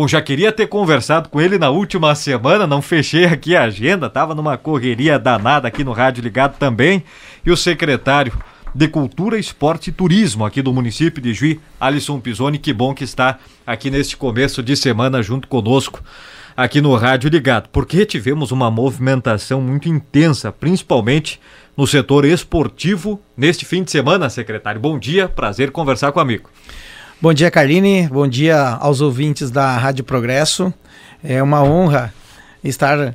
Bom, já queria ter conversado com ele na última semana, não fechei aqui a agenda, tava numa correria danada aqui no Rádio Ligado também. E o secretário de Cultura, Esporte e Turismo aqui do município de Juiz, Alisson Pisoni, que bom que está aqui neste começo de semana junto conosco aqui no Rádio Ligado, porque tivemos uma movimentação muito intensa, principalmente no setor esportivo neste fim de semana, secretário. Bom dia, prazer conversar com o amigo. Bom dia, Carline. Bom dia aos ouvintes da Rádio Progresso. É uma honra estar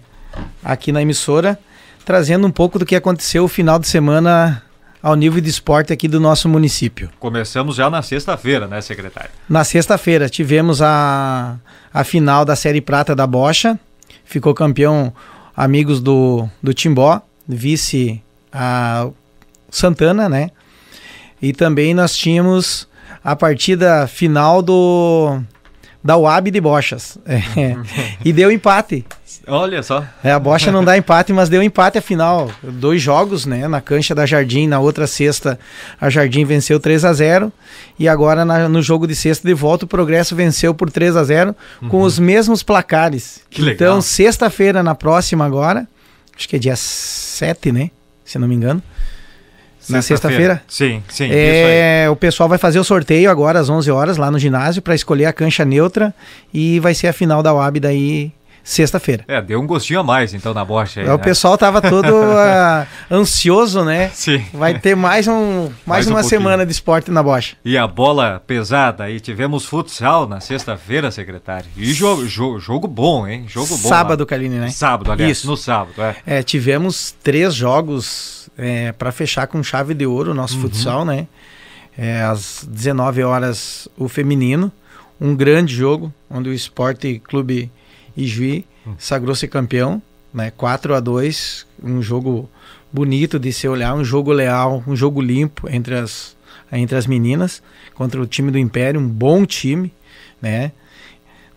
aqui na emissora, trazendo um pouco do que aconteceu o final de semana ao nível de esporte aqui do nosso município. Começamos já na sexta-feira, né, secretário? Na sexta-feira tivemos a, a final da Série Prata da Bocha. Ficou campeão amigos do, do Timbó, vice a Santana, né? E também nós tínhamos a partida final do da UAB de Bochas. É. E deu empate. Olha só. É, a Bocha não dá empate, mas deu empate afinal. Dois jogos, né? Na cancha da Jardim, na outra sexta, a Jardim venceu 3 a 0 E agora na, no jogo de sexta de volta, o Progresso venceu por 3 a 0 uhum. com os mesmos placares. Que legal. Então, sexta-feira, na próxima agora, acho que é dia 7, né? Se não me engano. Na sexta-feira? Sexta sim, sim. É, o pessoal vai fazer o sorteio agora às 11 horas lá no ginásio para escolher a cancha neutra e vai ser a final da UAB daí sexta-feira. É, deu um gostinho a mais então na bocha. Aí, é, o né? pessoal tava todo uh, ansioso, né? Sim. Vai ter mais, um, mais, mais uma um semana de esporte na bocha. E a bola pesada, e tivemos futsal na sexta-feira, secretário. E jo jo jogo bom, hein? Jogo bom. Sábado, Kaline, né? Sábado, aliás, Isso. no sábado, é. É, tivemos três jogos é, para fechar com chave de ouro o nosso uhum. futsal, né? É, às 19 horas o feminino, um grande jogo onde o Esporte Clube Ijuí hum. sagrou-se campeão, né? 4 a 2, um jogo bonito de se olhar, um jogo leal, um jogo limpo entre as entre as meninas contra o time do Império, um bom time, né?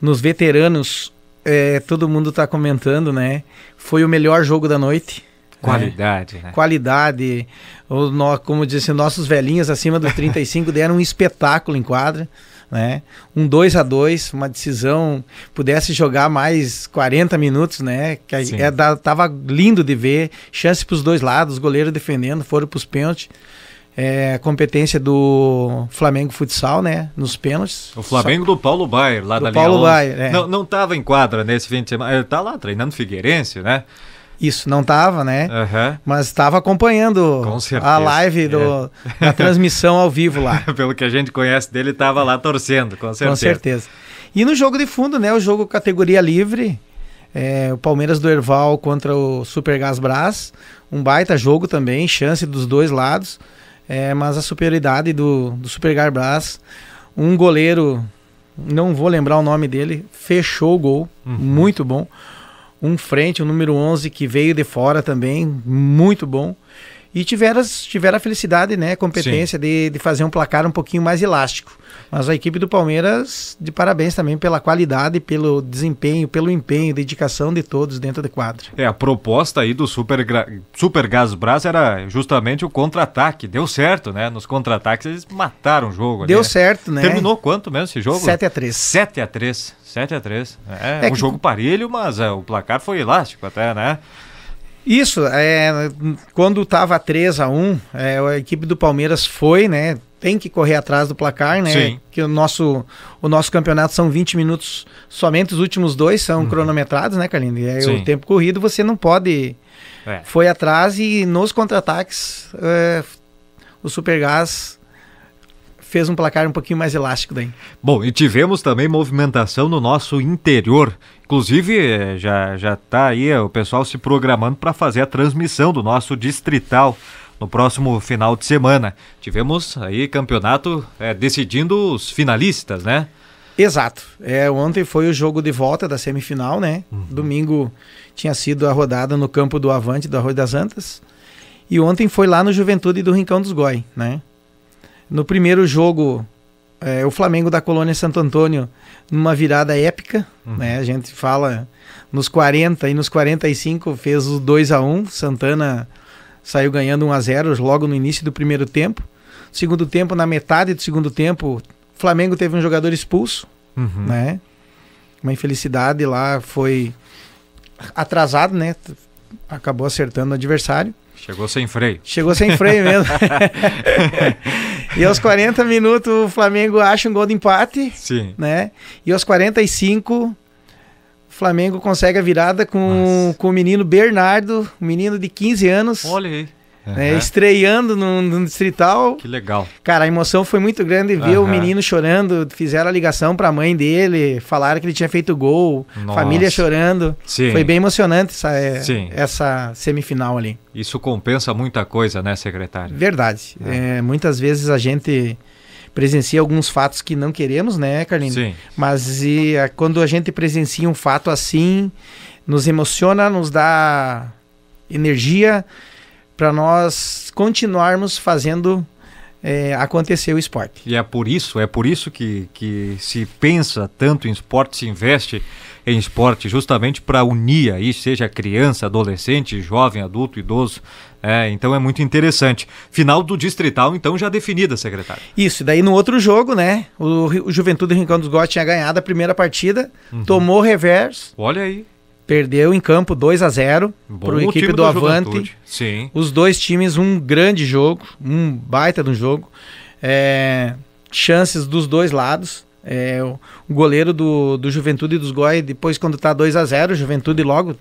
Nos veteranos, é, todo mundo está comentando, né? Foi o melhor jogo da noite. Qualidade, né? né? Qualidade. O, como disse, nossos velhinhos acima dos 35 deram um espetáculo em quadra. Né? Um 2 a 2 uma decisão, pudesse jogar mais 40 minutos, né? Que é, da, tava lindo de ver, chance para os dois lados, goleiro defendendo, foram para os pênaltis. É, competência do Flamengo Futsal, né? Nos pênaltis. O Flamengo Só... do Paulo Baier, lá do da Paulo Baier, é. Não, não tava em quadra nesse fim de semana. Ele tá lá treinando Figueirense, né? Isso, não estava, né? Uhum. Mas estava acompanhando a live do, é. da transmissão ao vivo lá. Pelo que a gente conhece dele, estava lá torcendo, com certeza. Com certeza. E no jogo de fundo, né? O jogo categoria livre, é, o Palmeiras do Erval contra o Super Gás Brás. Um baita jogo também, chance dos dois lados. É, mas a superioridade do, do Super Gás Brás, um goleiro, não vou lembrar o nome dele, fechou o gol, uhum. muito bom um frente, o número 11, que veio de fora também, muito bom e tiveram, tiveram a felicidade, né, competência de, de, fazer um placar um pouquinho mais elástico. Mas a equipe do Palmeiras, de parabéns também pela qualidade, pelo desempenho, pelo empenho, dedicação de todos dentro de quadro É, a proposta aí do Super, Super Gas Brás era justamente o contra-ataque. Deu certo, né? Nos contra-ataques eles mataram o jogo. Deu né? certo, né? Terminou quanto mesmo esse jogo? 7 a 3 7 a 3 7 a 3 É, é um que... jogo parelho, mas é, o placar foi elástico até, né? Isso, é, quando estava 3 a 1 é, a equipe do Palmeiras foi, né? Tem que correr atrás do placar, né? Sim. Que o nosso, o nosso campeonato são 20 minutos, somente os últimos dois são uhum. cronometrados, né, Carlinhos? É Sim. o tempo corrido você não pode. É. Foi atrás e nos contra-ataques é, o Supergás fez um placar um pouquinho mais elástico daí. Bom, e tivemos também movimentação no nosso interior. Inclusive, eh, já já tá aí eh, o pessoal se programando para fazer a transmissão do nosso distrital no próximo final de semana. Tivemos aí campeonato é, decidindo os finalistas, né? Exato. É, ontem foi o jogo de volta da semifinal, né? Uhum. Domingo tinha sido a rodada no campo do Avante do Arroio das Antas. E ontem foi lá no Juventude do Rincão dos Goi, né? No primeiro jogo, é, o Flamengo da Colônia Santo Antônio, numa virada épica, uhum. né? A gente fala nos 40 e nos 45 fez o 2 a 1 Santana saiu ganhando 1 a 0 logo no início do primeiro tempo. Segundo tempo, na metade do segundo tempo, Flamengo teve um jogador expulso, uhum. né? Uma infelicidade lá, foi atrasado, né? Acabou acertando o adversário. Chegou sem freio. Chegou sem freio mesmo. e aos 40 minutos o Flamengo acha um gol de empate. Sim. Né? E aos 45 o Flamengo consegue a virada com, com o menino Bernardo, um menino de 15 anos. Olha aí uhum. né, estreando no, no, Distrital. Que legal. Cara, a emoção foi muito grande ver uhum. o menino chorando, fizeram a ligação para a mãe dele, falaram que ele tinha feito gol, Nossa. família chorando. Sim. Foi bem emocionante essa, é, Sim. essa semifinal ali. Isso compensa muita coisa, né, secretário? Verdade. É. É, muitas vezes a gente presencia alguns fatos que não queremos, né, Carlinhos? Sim. Mas e, a, quando a gente presencia um fato assim, nos emociona, nos dá energia para nós continuarmos fazendo é, acontecer o esporte. E é por isso, é por isso que, que se pensa tanto em esporte, se investe em esporte, justamente para unir aí, seja criança, adolescente, jovem, adulto, idoso. É, então é muito interessante. Final do distrital, então, já definida, secretário. Isso, daí no outro jogo, né? O, o Juventude Rincão dos Góis tinha ganhado a primeira partida, uhum. tomou reverso. Olha aí. Perdeu em campo 2 a 0 para a equipe do Avante. Juventude. Sim. Os dois times, um grande jogo, um baita de um jogo. É, chances dos dois lados. É, o goleiro do, do Juventude e dos Goi, depois quando tá 2 a 0 Juventude logo,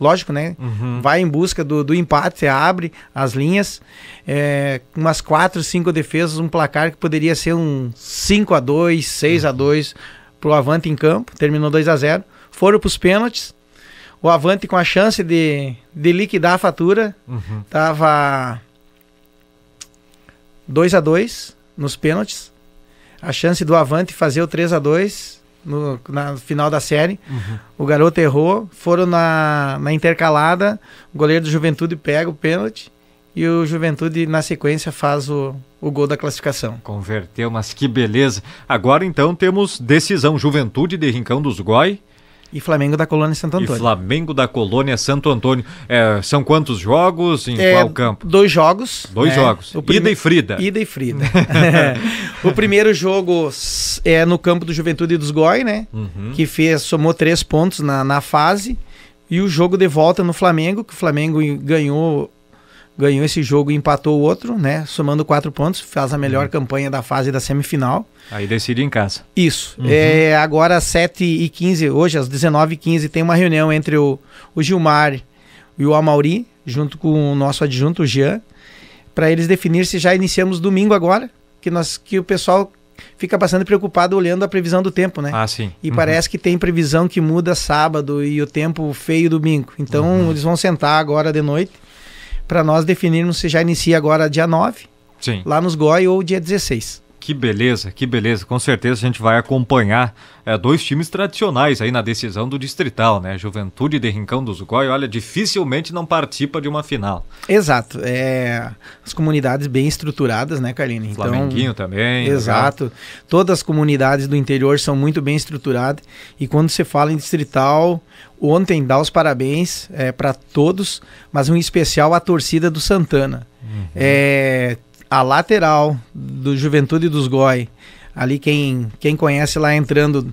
lógico, né? Uhum. Vai em busca do, do empate, abre as linhas. É, umas 4, 5 defesas, um placar que poderia ser um 5 a 2 6 uhum. a 2 pro Avante em campo. Terminou 2 a 0 Foram pros pênaltis o Avante com a chance de, de liquidar a fatura. Uhum. Tava 2 a 2 nos pênaltis. A chance do Avante fazer o 3 a 2 no, na final da série. Uhum. O garoto errou, foram na, na intercalada, o goleiro do Juventude pega o pênalti e o Juventude, na sequência, faz o, o gol da classificação. Converteu, mas que beleza. Agora então temos decisão Juventude de Rincão dos Gói e Flamengo da Colônia Santo Antônio. E Flamengo da Colônia Santo Antônio. É, são quantos jogos em é, qual campo? Dois jogos. Dois né? jogos. O Ida e Frida. Ida e Frida. o primeiro jogo é no campo do Juventude dos Goi, né? Uhum. Que fez, somou três pontos na, na fase. E o jogo de volta no Flamengo, que o Flamengo ganhou ganhou esse jogo e empatou o outro, né? Somando quatro pontos, faz a melhor uhum. campanha da fase da semifinal. Aí decide em casa. Isso. Uhum. É, agora às 7h15, hoje às 19h15, tem uma reunião entre o, o Gilmar e o Amauri, junto com o nosso adjunto, o Jean, para eles definir se já iniciamos domingo agora, que, nós, que o pessoal fica bastante preocupado olhando a previsão do tempo, né? Ah, sim. E uhum. parece que tem previsão que muda sábado e o tempo feio domingo. Então uhum. eles vão sentar agora de noite para nós definirmos se já inicia agora dia 9, Sim. lá nos GOI ou dia 16. Que beleza, que beleza. Com certeza a gente vai acompanhar é, dois times tradicionais aí na decisão do distrital, né? Juventude de Rincão do Zugói, olha, dificilmente não participa de uma final. Exato. É, as comunidades bem estruturadas, né, Karine? Então, Flamenguinho também. Né? Exato. Todas as comunidades do interior são muito bem estruturadas e quando você fala em distrital, ontem dá os parabéns é, eh, para todos, mas um especial à torcida do Santana. Uhum. É a lateral do Juventude dos Goi. Ali quem, quem conhece lá entrando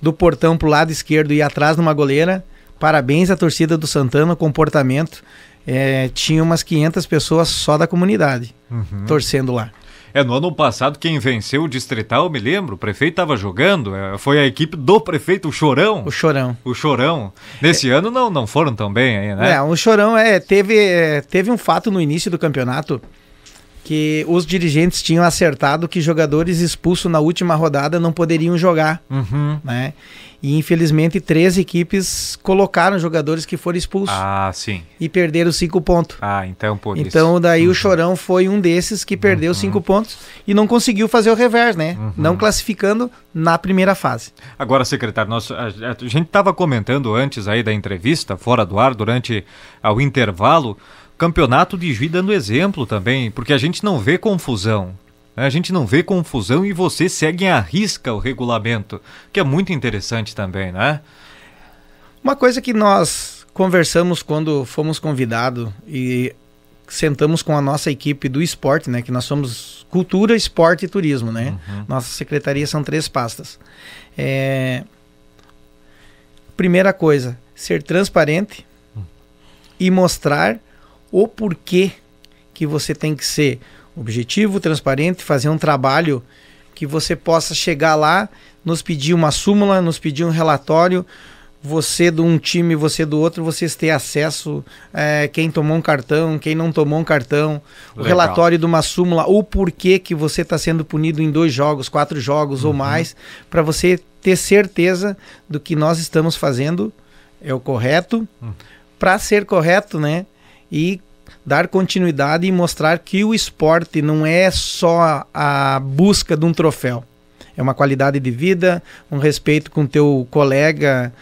do portão pro lado esquerdo e atrás numa goleira. Parabéns à torcida do Santana, o comportamento. É, tinha umas 500 pessoas só da comunidade uhum. torcendo lá. É, no ano passado, quem venceu o Distrital, me lembro, o prefeito estava jogando, é, foi a equipe do prefeito, o Chorão. O Chorão. O Chorão. Nesse é, ano não, não foram tão bem aí, né? É, o Chorão é, teve, é, teve um fato no início do campeonato que os dirigentes tinham acertado que jogadores expulsos na última rodada não poderiam jogar, uhum. né? E infelizmente três equipes colocaram jogadores que foram expulsos. Ah, sim. E perderam cinco pontos. Ah, então por Então isso. daí uhum. o Chorão foi um desses que perdeu uhum. cinco pontos e não conseguiu fazer o revés, né? Uhum. Não classificando na primeira fase. Agora, secretário, nós, a, a gente estava comentando antes aí da entrevista, fora do ar, durante o intervalo, campeonato de Juiz dando exemplo também, porque a gente não vê confusão. A gente não vê confusão e vocês seguem à risca o regulamento, que é muito interessante também, né? Uma coisa que nós conversamos quando fomos convidados e sentamos com a nossa equipe do esporte, né? Que nós somos cultura, esporte e turismo, né? Uhum. Nossa secretaria são três pastas. É... Primeira coisa, ser transparente hum. e mostrar o porquê que você tem que ser objetivo, transparente, fazer um trabalho que você possa chegar lá, nos pedir uma súmula, nos pedir um relatório, você de um time, você do outro, vocês ter acesso é, quem tomou um cartão, quem não tomou um cartão, Legal. o relatório de uma súmula, o porquê que você está sendo punido em dois jogos, quatro jogos uhum. ou mais, para você ter certeza do que nós estamos fazendo é o correto. Uhum. Para ser correto, né? e dar continuidade e mostrar que o esporte não é só a busca de um troféu. É uma qualidade de vida, um respeito com teu colega,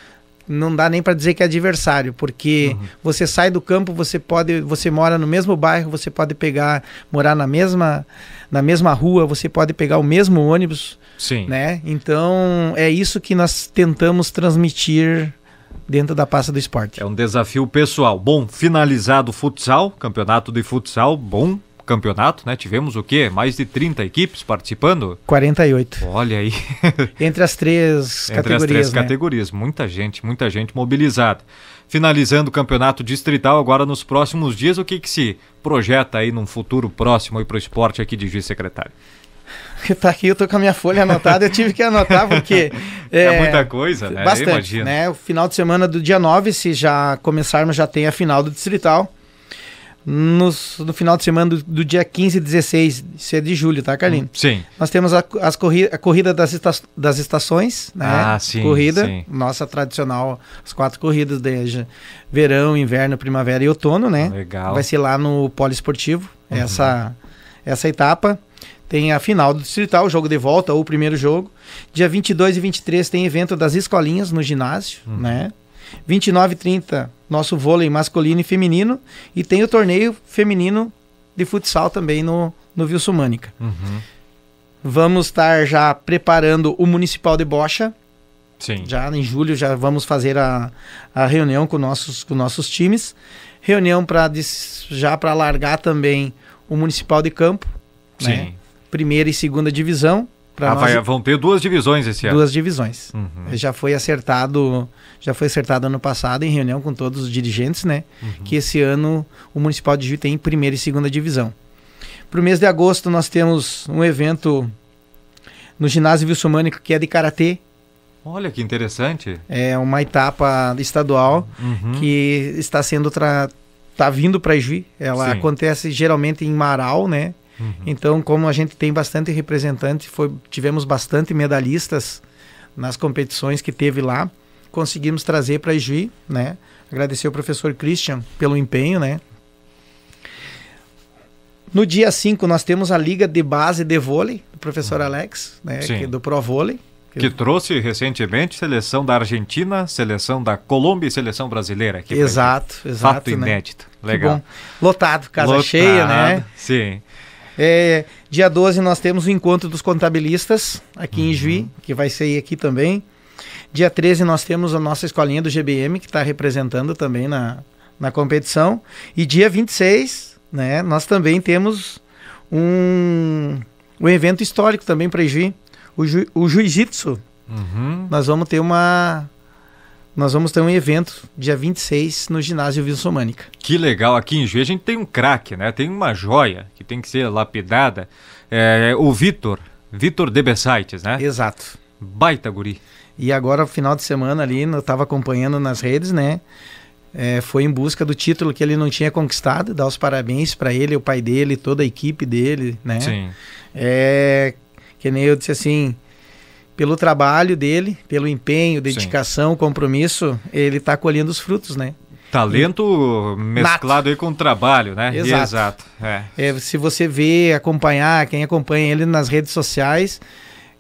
não dá nem para dizer que é adversário, porque uhum. você sai do campo, você pode, você mora no mesmo bairro, você pode pegar, morar na mesma na mesma rua, você pode pegar o mesmo ônibus, Sim. né? Então, é isso que nós tentamos transmitir dentro da pasta do esporte. É um desafio pessoal. Bom, finalizado o futsal, campeonato de futsal, bom campeonato, né? Tivemos o quê? Mais de 30 equipes participando? 48. Olha aí. Entre as três Entre categorias. Entre as três né? categorias. Muita gente, muita gente mobilizada. Finalizando o campeonato distrital agora nos próximos dias, o que, que se projeta aí num futuro próximo para o esporte aqui de Juiz Secretário? tá aqui, eu tô com a minha folha anotada, eu tive que anotar, porque. É, é muita coisa, né? Bastante. Né? O final de semana do dia 9, se já começarmos, já tem a final do Distrital. Nos, no final de semana do, do dia 15 e 16, isso é de julho, tá, Carlinhos? Hum, sim. Nós temos a, as corri a corrida das, esta das estações, né? Ah, sim. Corrida, sim. nossa tradicional, as quatro corridas de verão, inverno, primavera e outono, né? Legal. Vai ser lá no Poliesportivo, uhum. essa essa etapa. Tem a final do Distrital, o jogo de volta, ou o primeiro jogo. Dia 22 e 23 tem evento das escolinhas no ginásio, uhum. né? 29 e 30, nosso vôlei masculino e feminino. E tem o torneio feminino de futsal também no, no Vilsumânica. Uhum. Vamos estar já preparando o Municipal de Bocha. Sim. Já em julho já vamos fazer a, a reunião com nossos, com nossos times. Reunião para já para largar também o Municipal de Campo, né? Sim. Né? primeira e segunda divisão. Ah, nós... vai, vão ter duas divisões esse ano. Duas divisões. Uhum. Já foi acertado, já foi acertado ano passado em reunião com todos os dirigentes, né? Uhum. Que esse ano o Municipal de Juiz tem primeira e segunda divisão. Para o mês de agosto nós temos um evento no ginásio Vilsumânico que é de karatê. Olha que interessante. É uma etapa estadual uhum. que está sendo tra tá vindo para Juí. Ela Sim. acontece geralmente em Marau, né? Uhum. Então, como a gente tem bastante representante, foi, tivemos bastante medalhistas nas competições que teve lá, conseguimos trazer para Juí, né? Agradecer o professor Christian pelo empenho, né? No dia 5 nós temos a liga de base de vôlei do professor uhum. Alex, né, é do Pro Vôlei. Que trouxe recentemente seleção da Argentina, seleção da Colômbia e seleção brasileira Exato, exato. Fato né? inédito. Legal. Lotado, casa Lotado, cheia, né? Sim. É, dia 12 nós temos o encontro dos contabilistas aqui uhum. em Juí, que vai ser aqui também. Dia 13 nós temos a nossa escolinha do GBM, que está representando também na, na competição. E dia 26, né, nós também temos um, um evento histórico também para Juí o, ju, o jiu-jitsu. Uhum. Nós vamos ter uma nós vamos ter um evento dia 26 no ginásio Wilson Mânica. Que legal, aqui em Juiz a gente tem um craque, né? Tem uma joia que tem que ser lapidada. É, o Vitor, Vitor debesaites né? Exato. Baita guri. E agora, final de semana ali, eu estava acompanhando nas redes, né? É, foi em busca do título que ele não tinha conquistado. Dar os parabéns para ele, o pai dele, toda a equipe dele, né? Sim. É, que nem eu disse assim, pelo trabalho dele, pelo empenho, dedicação, Sim. compromisso, ele está colhendo os frutos, né? Talento mesclado Nato. aí com trabalho, né? Exato. Exato. É. É, se você vê, acompanhar, quem acompanha ele nas redes sociais,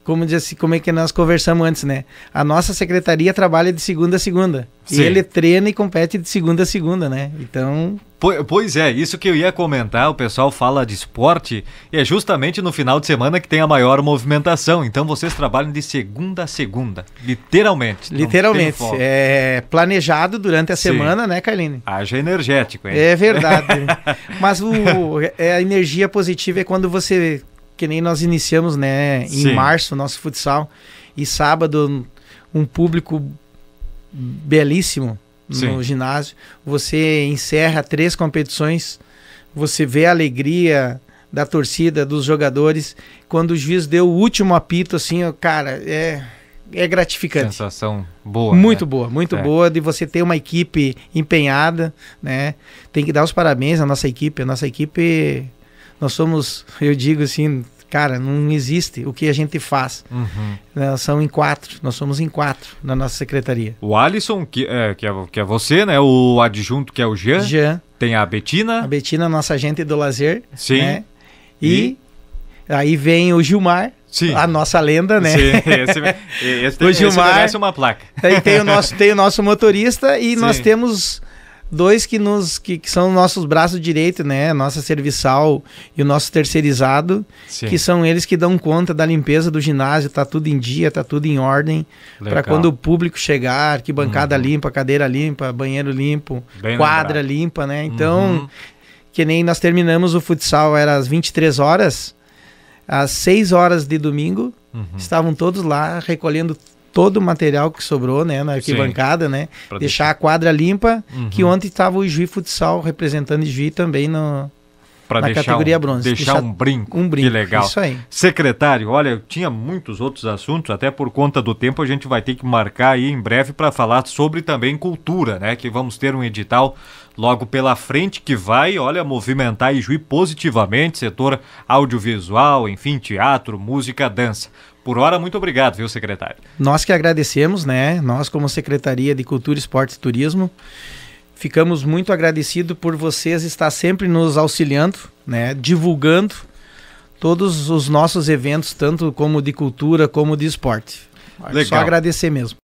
como diz assim, como é que nós conversamos antes, né? A nossa secretaria trabalha de segunda a segunda. Sim. E ele treina e compete de segunda a segunda, né? Então. Pois é, isso que eu ia comentar, o pessoal fala de esporte e é justamente no final de semana que tem a maior movimentação. Então vocês trabalham de segunda a segunda, literalmente. Literalmente. É planejado durante a Sim. semana, né, Carline? Haja energético, hein? É verdade. Mas o, é, a energia positiva é quando você que nem nós iniciamos, né, em Sim. março, nosso futsal. E sábado, um público belíssimo no Sim. ginásio. Você encerra três competições, você vê a alegria da torcida, dos jogadores. Quando o juiz deu o último apito, assim, cara, é é gratificante. Sensação boa. Muito né? boa, muito é. boa de você ter uma equipe empenhada, né? Tem que dar os parabéns à nossa equipe. A nossa equipe nós somos, eu digo assim, cara, não existe o que a gente faz. Uhum. são em quatro, nós somos em quatro na nossa secretaria. O Alisson, que é, que é, que é você, né? O adjunto, que é o Jean. Jean. Tem a Betina. A Betina, nossa agente do lazer. Sim. Né? E, e aí vem o Gilmar. Sim. A nossa lenda, né? Sim, esse, esse, o Gilmar, esse uma placa. Aí tem o nosso, tem o nosso motorista e Sim. nós temos dois que nos que, que são nossos braços direitos, né? Nossa serviçal e o nosso terceirizado, Sim. que são eles que dão conta da limpeza do ginásio, tá tudo em dia, tá tudo em ordem, para quando o público chegar, que bancada uhum. limpa, cadeira limpa, banheiro limpo, Bem quadra lembrado. limpa, né? Então, uhum. que nem nós terminamos o futsal era às 23 horas, às 6 horas de domingo, uhum. estavam todos lá recolhendo todo o material que sobrou né, na arquibancada, Sim. né? deixar, deixar a quadra limpa, uhum. que ontem estava o Juiz Futsal representando o Juiz também no, para deixar, categoria um, bronze, deixar, um brinco. Um brinco. Que legal. Isso aí. Secretário, olha, eu tinha muitos outros assuntos, até por conta do tempo a gente vai ter que marcar aí em breve para falar sobre também cultura, né? Que vamos ter um edital logo pela frente que vai, olha, movimentar e Ijuí positivamente, setor audiovisual, enfim, teatro, música, dança. Por hora, muito obrigado, viu, secretário? Nós que agradecemos, né? Nós como Secretaria de Cultura, Esporte e Turismo. Ficamos muito agradecidos por vocês estar sempre nos auxiliando, né? divulgando todos os nossos eventos, tanto como de cultura como de esporte. Legal. Só agradecer mesmo.